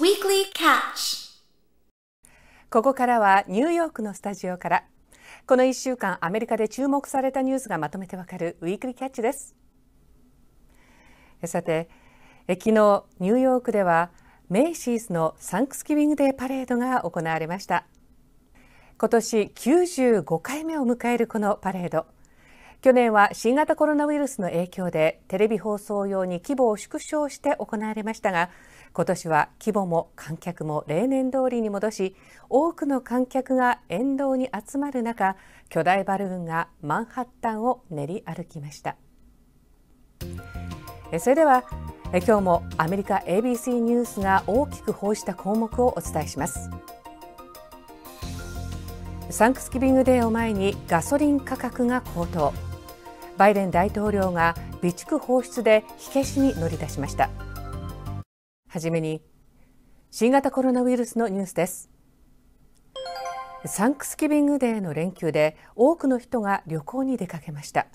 Weekly Catch ここからはニューヨークのスタジオからこの1週間アメリカで注目されたニュースがまとめてわかるウィークリーキャッチですさてえ昨日ニューヨークではメイシーズのサンクスギビングデーパレードが行われました今年95回目を迎えるこのパレード去年は新型コロナウイルスの影響でテレビ放送用に規模を縮小して行われましたが今年は規模も観客も例年通りに戻し多くの観客が沿道に集まる中巨大バルーンがマンハッタンを練り歩きましたそれでは今日もアメリカ ABC ニュースが大きく報じた項目をお伝えしますサンクスギビングデーを前にガソリン価格が高騰バイデン大統領が備蓄放出で火消しに乗り出しましたはじめに新型コロナウイルスのニュースですサンクスギビングデーの連休で多くの人が旅行に出かけました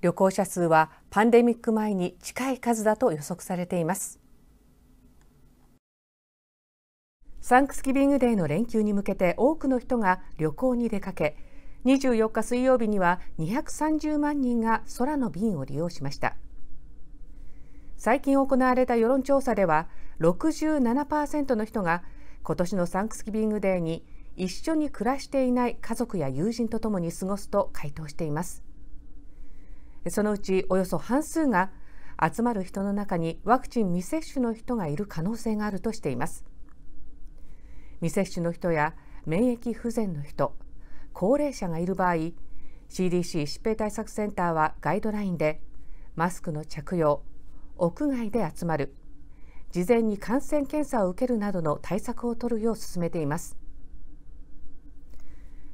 旅行者数はパンデミック前に近い数だと予測されていますサンクスギビングデーの連休に向けて多くの人が旅行に出かけ24日水曜日には230万人が空の便を利用しました最近行われた世論調査では67%の人が今年のサンクスギビングデーに一緒に暮らしていない家族や友人とともに過ごすと回答していますそのうちおよそ半数が集まる人の中にワクチン未接種の人がいる可能性があるとしています未接種の人や免疫不全の人高齢者がいる場合 CDC 疾病対策センターはガイドラインでマスクの着用屋外で集まる事前に感染検査を受けるなどの対策を取るよう進めています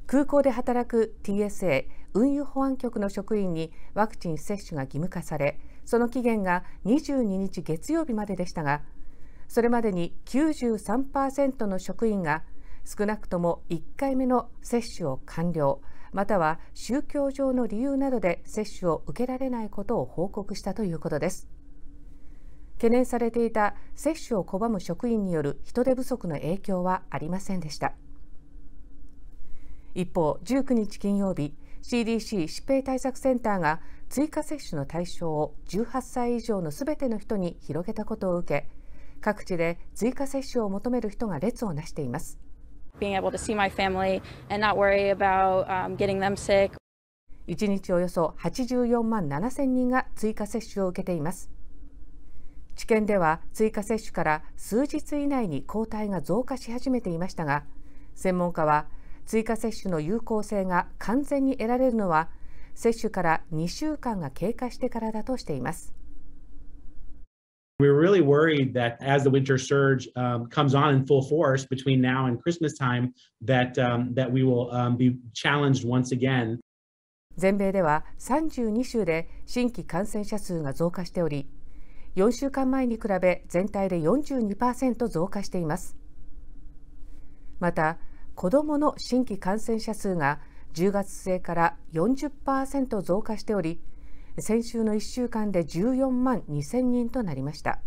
空港で働く TSA 運輸保安局の職員にワクチン接種が義務化されその期限が22日月曜日まででしたがそれまでに93%の職員が少なくとも1回目の接種を完了または宗教上の理由などで接種を受けられないことを報告したということです懸念されていた接種を拒む職員による人手不足の影響はありませんでした一方19日金曜日 CDC 疾病対策センターが追加接種の対象を18歳以上のすべての人に広げたことを受け各地で追加接種を求める人が列をなしています being able to see my family and not worry about、um, getting them sick. 1日およそ84万7人が追加接種を受けています。治験では追加接種から数日以内に抗体が増加し始めていましたが、専門家は追加接種の有効性が完全に得られるのは接種から2週間が経過してからだとしています。we were really worried that as the winter surge um, comes on in full force between now and Christmas time, that, um, that we will um, be challenged once again. 全米では32州で新規感染者数が増加しており、4週間前に比べ全体で42%増加しています。また、子どもの新規感染者数が10月末から40%増加しており、先週の1週間で14万2000人となりました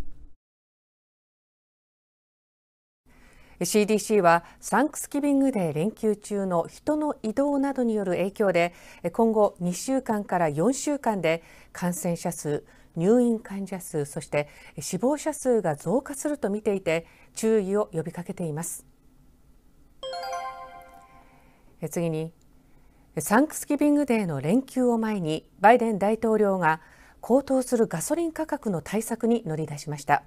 CDC はサンクスギビングデー連休中の人の移動などによる影響で今後2週間から4週間で感染者数入院患者数そして死亡者数が増加すると見ていて注意を呼びかけています次にサンクスギビングデーの連休を前にバイデン大統領が高騰するガソリン価格の対策に乗り出しました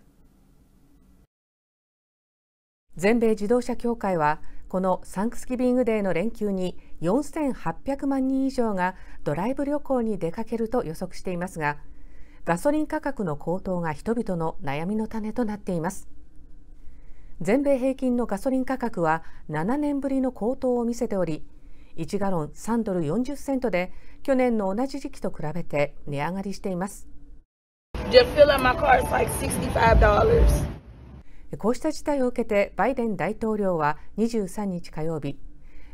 全米自動車協会はこのサンクスギビングデーの連休に4800万人以上がドライブ旅行に出かけると予測していますがガソリン価格の高騰が人々の悩みの種となっています全米平均のガソリン価格は7年ぶりの高騰を見せており1ガロン3ドル40セントで去年の同じ時期と比べて値上がりしていますこうした事態を受けてバイデン大統領は23日火曜日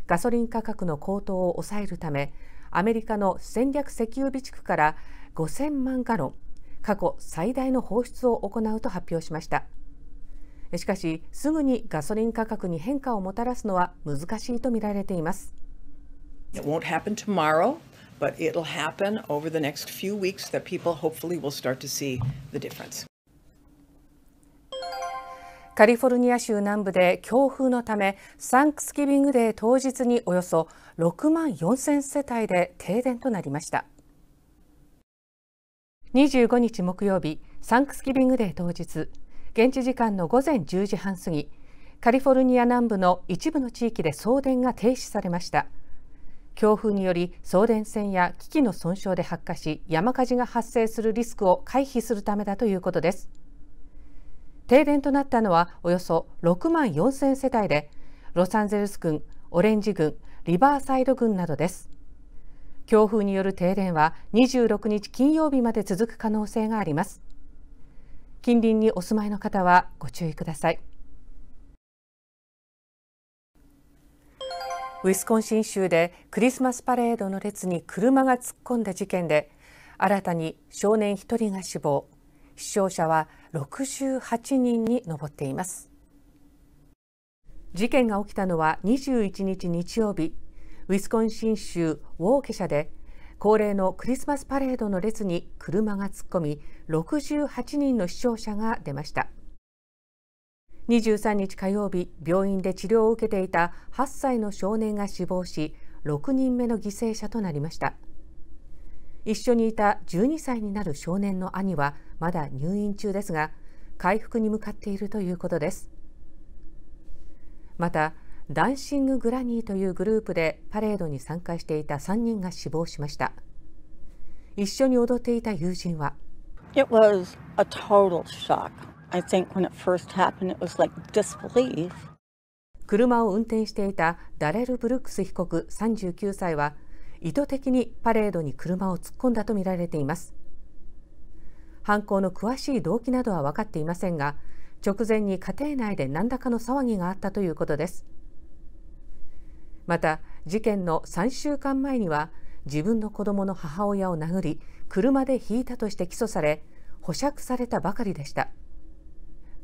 ガソリン価格の高騰を抑えるためアメリカの戦略石油備蓄から5000万ガロン過去最大の放出を行うと発表しましたしかしすぐにガソリン価格に変化をもたらすのは難しいとみられていますカリフォルニア州南部で強風のためサンクスギビングデー当日におよそ6万4千世帯で停電となりました25日木曜日サンクスギビングデー当日現地時間の午前10時半過ぎカリフォルニア南部の一部の地域で送電が停止されました。強風により送電線や機器の損傷で発火し山火事が発生するリスクを回避するためだということです停電となったのはおよそ6万4000世帯でロサンゼルス郡、オレンジ郡、リバーサイド郡などです強風による停電は26日金曜日まで続く可能性があります近隣にお住まいの方はご注意くださいウィスコンシン州でクリスマスパレードの列に車が突っ込んだ事件で新たに少年1人が死亡死傷者は68人に上っています事件が起きたのは21日日曜日ウィスコンシン州ウォーケ社で恒例のクリスマスパレードの列に車が突っ込み68人の死傷者が出ました23日火曜日病院で治療を受けていた8歳の少年が死亡し6人目の犠牲者となりました一緒にいた12歳になる少年の兄はまだ入院中ですが回復に向かっているということですまたダンシング・グラニーというグループでパレードに参加していた3人が死亡しました一緒に踊っていた友人は It was a total shock. I think when it first happened, it was like disbelief. 車を運転していたダレル・ブルックス被告39歳は意図的にパレードに車を突っ込んだとみられています犯行の詳しい動機などは分かっていませんが直前に家庭内で何らかの騒ぎがあったということですまた事件の3週間前には自分の子供の母親を殴り車で引いたとして起訴され保釈されたばかりでした。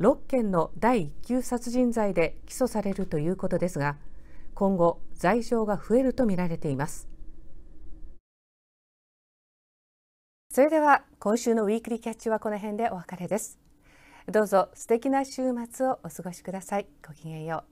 6件の第1級殺人罪で起訴されるということですが今後罪状が増えるとみられていますそれでは今週のウィークリーキャッチはこの辺でお別れですどうぞ素敵な週末をお過ごしくださいごきげんよう